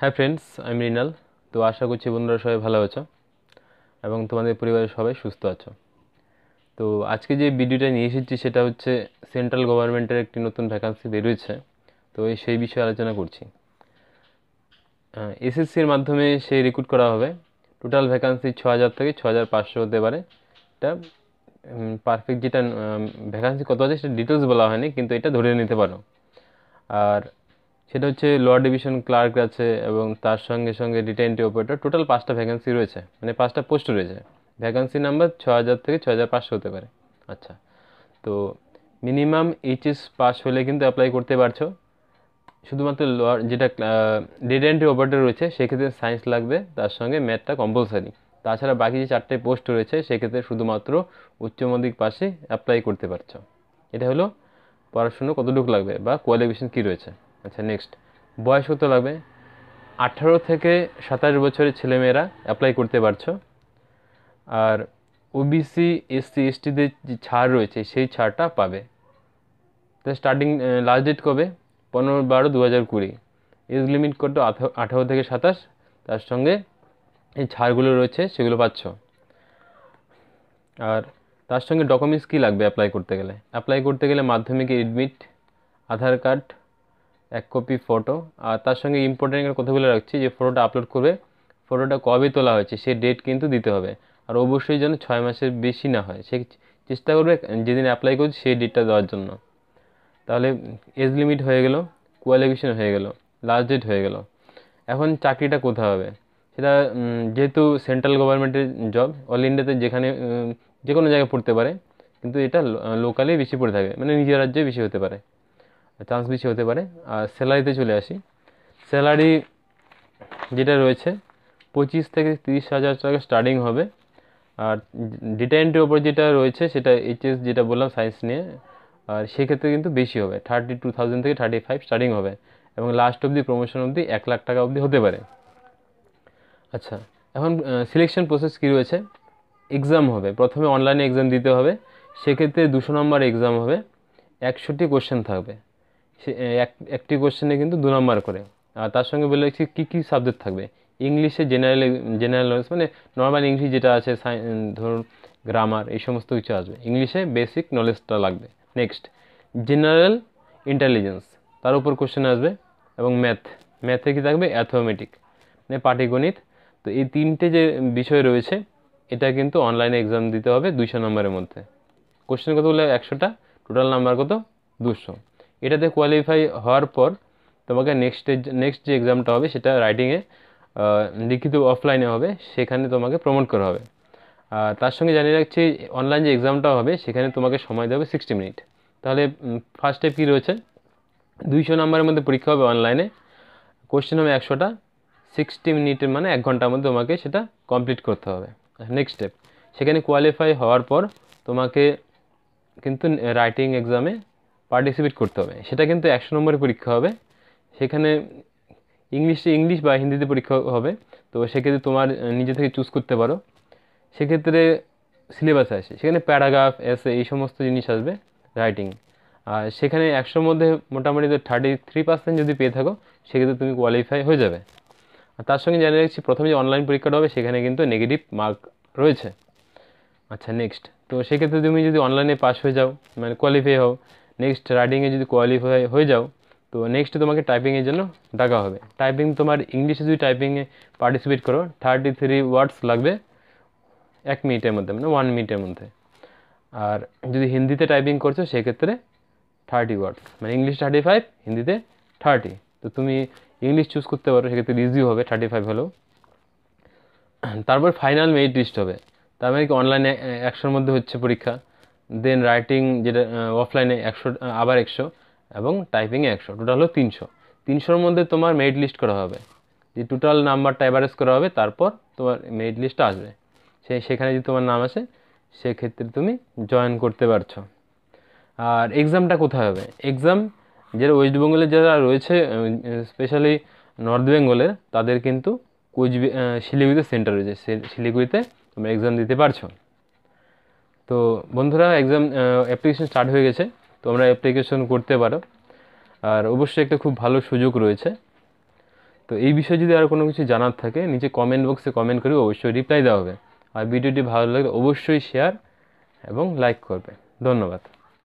হ্যাঁ ফ্রেন্ডস আমি মৃণাল তো আশা করছি বন্ধুরা সবাই ভালো আছো এবং তোমাদের পরিবারের সবাই সুস্থ আছো তো আজকে যে ভিডিওটা নিয়ে এসেছি সেটা হচ্ছে সেন্ট্রাল গভর্নমেন্টের একটি নতুন ভ্যাকান্সি বেরোয়েছে তো সেই বিষয়ে আলোচনা করছি এসএসসির মাধ্যমে সেই রিক্রুট করা হবে টোটাল ভ্যাকান্সি ছ হাজার থেকে ছ হাজার পাঁচশো হতে পারে এটা পারফেক্ট যেটা ভ্যাকান্সি কত আছে সেটা ডিটেলস বলা হয়নি কিন্তু এটা ধরে নিতে পারো আর সেটা হচ্ছে লোয়ার ডিভিশন ক্লার্ক আছে এবং তার সঙ্গে সঙ্গে রিটেন্টি অপারেটর টোটাল পাঁচটা ভ্যাকেন্সি রয়েছে মানে পাঁচটা পোস্ট রয়েছে ভ্যাকান্সি নাম্বার ছ হাজার থেকে ছ হাজার পাঁচশো হতে পারে আচ্ছা তো মিনিমাম এইচএস পাস হলে কিন্তু অ্যাপ্লাই করতে পারছো শুধুমাত্র যেটা রিটেন্টি অপারেটর রয়েছে সেক্ষেত্রে সায়েন্স লাগবে তার সঙ্গে ম্যাথটা কম্পালসারি তাছাড়া বাকি যে চারটে পোস্ট রয়েছে সেক্ষেত্রে শুধুমাত্র উচ্চ মাধ্যমিক পাশে অ্যাপ্লাই করতে পারছো এটা হলো পড়াশুনো কতটুকু লাগবে বা কোয়ালিফিকেশন কী রয়েছে আচ্ছা নেক্সট বয়স কত লাগবে আঠারো থেকে সাতাশ বছরের ছেলেমেয়েরা অ্যাপ্লাই করতে পারছো আর ওবিসি এসসি এসটিদের যে ছাড় রয়েছে সেই ছাড়টা পাবে তো স্টার্টিং লাস্ট ডেট কবে পনেরো বারো দু হাজার কুড়ি এজ লিমিট কত আঠারো থেকে সাতাশ তার সঙ্গে এই ছাড়গুলো রয়েছে সেগুলো পাচ্ছ আর তার সঙ্গে ডকুমেন্টস কী লাগবে অ্যাপ্লাই করতে গেলে অ্যাপ্লাই করতে গেলে মাধ্যমিক এডমিট আধার কার্ড এক কপি ফটো আর তার সঙ্গে ইম্পর্টেন্ট একটা কথা বলে রাখছি যে ফটোটা আপলোড করবে ফটোটা কবে তোলা হয়েছে সেই ডেট কিন্তু দিতে হবে আর অবশ্যই যেন ছয় মাসের বেশি না হয় সে চেষ্টা করবে যেদিন অ্যাপ্লাই করছে সেই ডেটটা দেওয়ার জন্য তাহলে এজ লিমিট হয়ে গেল কোয়ালিফিকেশন হয়ে গেল লাস্ট ডেট হয়ে গেল এখন চাকরিটা কোথা হবে সেটা যেহেতু সেন্ট্রাল গভর্নমেন্টের জব অল ইন্ডিয়াতে যেখানে যে কোনো জায়গায় পড়তে পারে কিন্তু এটা লোকালি বেশি পড়ে থাকে মানে নিজের রাজ্যে বেশি হতে পারে চান্স বেশি হতে পারে আর স্যালারিতে চলে আসি স্যালারি যেটা রয়েছে পঁচিশ থেকে তিরিশ হাজার টাকা স্টার্টিং হবে আর ডেটা এন্ট্রির ওপর যেটা রয়েছে সেটা এইচএস যেটা বললাম সায়েন্স নিয়ে আর সেক্ষেত্রে কিন্তু বেশি হবে থার্টি টু থাউজেন্ড থেকে থার্টি ফাইভ স্টার্টিং হবে এবং লাস্ট অবধি প্রমোশন অবধি এক লাখ টাকা অবধি হতে পারে আচ্ছা এখন সিলেকশন প্রসেস কী রয়েছে এক্সাম হবে প্রথমে অনলাইনে এক্সাম দিতে হবে সেক্ষেত্রে দুশো নম্বর এক্সাম হবে একশোটি কোশ্চেন থাকবে সে একটি কোশ্চেনে কিন্তু দু নম্বর করে আর তার সঙ্গে বলে রাখছি কী কী সাবজেক্ট থাকবে ইংলিশে জেনারেল জেনারেল নলেজ মানে নর্মাল ইংলিশ যেটা আছে ধরুন গ্রামার এই সমস্ত কিছু আসবে ইংলিশে বেসিক নলেজটা লাগবে নেক্সট জেনারেল ইন্টেলিজেন্স তার উপর কোশ্চেন আসবে এবং ম্যাথ ম্যাথে কি থাকবে অ্যাথোমেটিক মানে পাটিগণিত তো এই তিনটে যে বিষয় রয়েছে এটা কিন্তু অনলাইনে এক্সাম দিতে হবে দুইশো নম্বরের মধ্যে কোশ্চেন কত বলে একশোটা টোটাল নাম্বার কত দুশো এটাতে কোয়ালিফাই হওয়ার পর তোমাকে নেক্সট নেক্সট যে এক্সামটা হবে সেটা রাইটিংয়ে লিখিত অফলাইনে হবে সেখানে তোমাকে প্রমোট করা হবে তার সঙ্গে জানিয়ে রাখছি অনলাইন যে এক্সামটা হবে সেখানে তোমাকে সময় দেবে সিক্সটি মিনিট তাহলে ফার্স্ট স্টেপ কী রয়েছে দুইশো নম্বরের মধ্যে পরীক্ষা হবে অনলাইনে কোশ্চেন হবে একশোটা সিক্সটি মিনিটের মানে এক ঘন্টার মধ্যে তোমাকে সেটা কমপ্লিট করতে হবে নেক্সট স্টেপ সেখানে কোয়ালিফাই হওয়ার পর তোমাকে কিন্তু রাইটিং এক্সামে পার্টিসিপেট করতে হবে সেটা কিন্তু একশো নম্বরের পরীক্ষা হবে সেখানে ইংলিশে ইংলিশ বা হিন্দিতে পরীক্ষা হবে তো সেক্ষেত্রে তোমার নিজে থেকে চুজ করতে পারো সেক্ষেত্রে সিলেবাস আসে সেখানে প্যারাগ্রাফ এসে এই সমস্ত জিনিস আসবে রাইটিং আর সেখানে একশোর মধ্যে মোটামুটি থার্টি থ্রি পার্সেন্ট যদি পেয়ে থাকো সেক্ষেত্রে তুমি কোয়ালিফাই হয়ে যাবে আর তার সঙ্গে জানিয়ে রাখছি প্রথমে যে অনলাইন পরীক্ষাটা হবে সেখানে কিন্তু নেগেটিভ মার্ক রয়েছে আচ্ছা নেক্সট তো সেক্ষেত্রে তুমি যদি অনলাইনে পাস হয়ে যাও মানে কোয়ালিফাই হও নেক্সট রাইডিংয়ে যদি কোয়ালিফাই হয়ে যাও তো নেক্সট তোমাকে টাইপিংয়ের জন্য ডাকা হবে টাইপিং তোমার ইংলিশে যদি টাইপিংয়ে পার্টিসিপেট করো থার্টি থ্রি ওয়ার্ডস লাগবে এক মিনিটের মধ্যে মানে ওয়ান মিনিটের মধ্যে আর যদি হিন্দিতে টাইপিং করছো সেক্ষেত্রে থার্টি ওয়ার্ডস মানে ইংলিশ থার্টি ফাইভ হিন্দিতে থার্টি তো তুমি ইংলিশ চুজ করতে পারো সেক্ষেত্রে ইজি হবে থার্টি ফাইভ হলেও তারপর ফাইনাল মেরিট লিস্ট হবে তার মানে কি অনলাইনে একশোর মধ্যে হচ্ছে পরীক্ষা দেন রাইটিং যেটা অফলাইনে একশো আবার একশো এবং টাইপিংয়ে একশো টোটাল হলো তিনশো তিনশোর মধ্যে তোমার মেরিট লিস্ট করা হবে যে টোটাল নাম্বারটা অ্যাভারেজ করা হবে তারপর তোমার মেরিট লিস্টটা আসবে সে সেখানে যদি তোমার নাম আসে সেক্ষেত্রে তুমি জয়েন করতে পারছো আর এক্সামটা কোথায় হবে এক্সাম যারা ওয়েস্ট বেঙ্গলে যারা রয়েছে স্পেশালি নর্থ বেঙ্গলের তাদের কিন্তু কোচবি শিলিগুড়িতে সেন্টার রয়েছে শিলিগুড়িতে তোমরা এক্সাম দিতে পারছো তো বন্ধুরা এক্সাম অ্যাপ্লিকেশন স্টার্ট হয়ে গেছে তোমরা অ্যাপ্লিকেশন করতে পারো আর অবশ্যই একটা খুব ভালো সুযোগ রয়েছে তো এই বিষয়ে যদি আর কোনো কিছু জানার থাকে নিচে কমেন্ট বক্সে কমেন্ট করে অবশ্যই রিপ্লাই দেওয়া হবে আর ভিডিওটি ভালো লাগলে অবশ্যই শেয়ার এবং লাইক করবে ধন্যবাদ